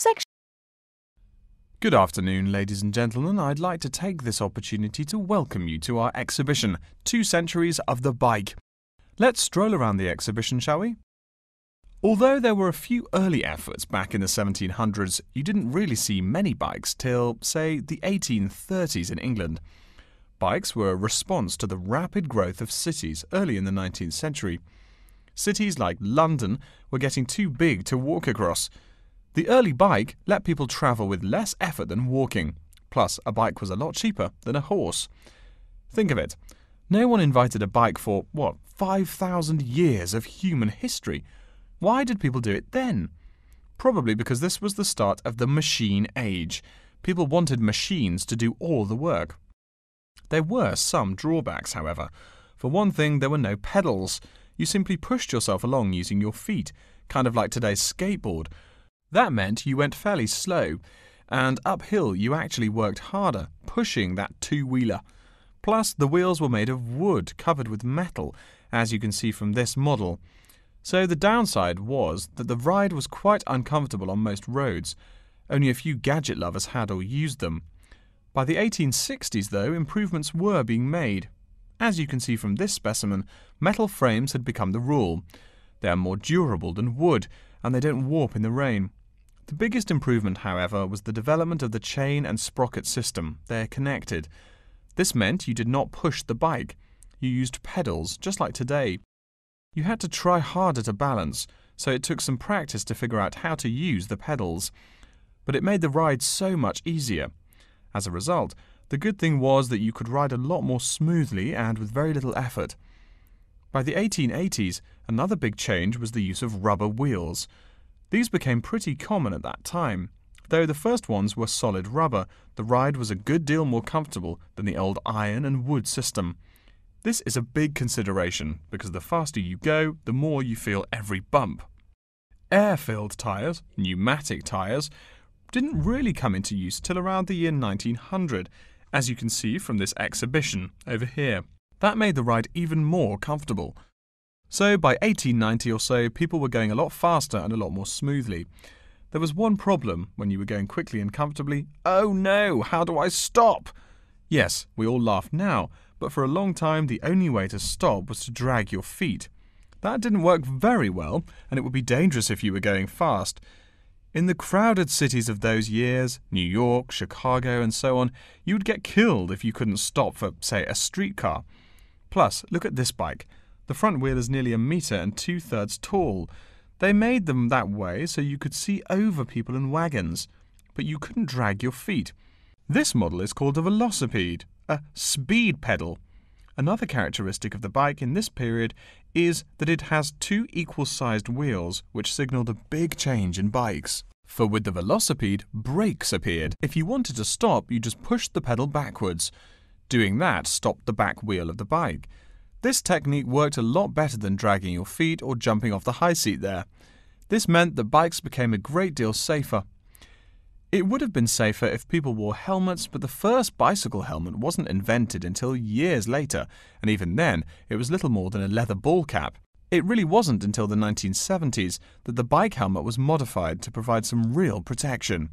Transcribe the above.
section. Good afternoon, ladies and gentlemen. I'd like to take this opportunity to welcome you to our exhibition, Two Centuries of the Bike. Let's stroll around the exhibition, shall we? Although there were a few early efforts back in the 1700s, you didn't really see many bikes till, say, the 1830s in England. Bikes were a response to the rapid growth of cities early in the 19th century. Cities like London were getting too big to walk across, the early bike let people travel with less effort than walking, plus, a bike was a lot cheaper than a horse. Think of it no one invited a bike for, what, 5,000 years of human history. Why did people do it then? Probably because this was the start of the machine age. People wanted machines to do all the work. There were some drawbacks, however. For one thing, there were no pedals. You simply pushed yourself along using your feet, kind of like today's skateboard that meant you went fairly slow, and uphill you actually worked harder, pushing that two wheeler. Plus, the wheels were made of wood covered with metal, as you can see from this model. So, the downside was that the ride was quite uncomfortable on most roads. Only a few gadget lovers had or used them. By the 1860s, though, improvements were being made. As you can see from this specimen, metal frames had become the rule. They are more durable than wood, and they don't warp in the rain. The biggest improvement, however, was the development of the chain and sprocket system. They are connected. This meant you did not push the bike. You used pedals, just like today. You had to try harder to balance, so it took some practice to figure out how to use the pedals. But it made the ride so much easier. As a result, the good thing was that you could ride a lot more smoothly and with very little effort. By the 1880s, another big change was the use of rubber wheels. These became pretty common at that time. Though the first ones were solid rubber, the ride was a good deal more comfortable than the old iron and wood system. This is a big consideration because the faster you go, the more you feel every bump. Air filled tyres, pneumatic tyres, didn't really come into use till around the year 1900, as you can see from this exhibition over here. That made the ride even more comfortable, so by 1890 or so, people were going a lot faster and a lot more smoothly. There was one problem when you were going quickly and comfortably. Oh no, how do I stop? Yes, we all laugh now, but for a long time the only way to stop was to drag your feet. That didn't work very well, and it would be dangerous if you were going fast. In the crowded cities of those years, New York, Chicago, and so on, you would get killed if you couldn't stop for, say, a streetcar. Plus, look at this bike. The front wheel is nearly a metre and two thirds tall. They made them that way so you could see over people and wagons, but you couldn't drag your feet. This model is called a velocipede, a speed pedal. Another characteristic of the bike in this period is that it has two equal sized wheels, which signalled a big change in bikes. For with the velocipede, brakes appeared. If you wanted to stop, you just pushed the pedal backwards. Doing that stopped the back wheel of the bike. This technique worked a lot better than dragging your feet or jumping off the high seat there. This meant that bikes became a great deal safer. It would have been safer if people wore helmets, but the first bicycle helmet wasn't invented until years later, and even then, it was little more than a leather ball cap. It really wasn't until the 1970s that the bike helmet was modified to provide some real protection.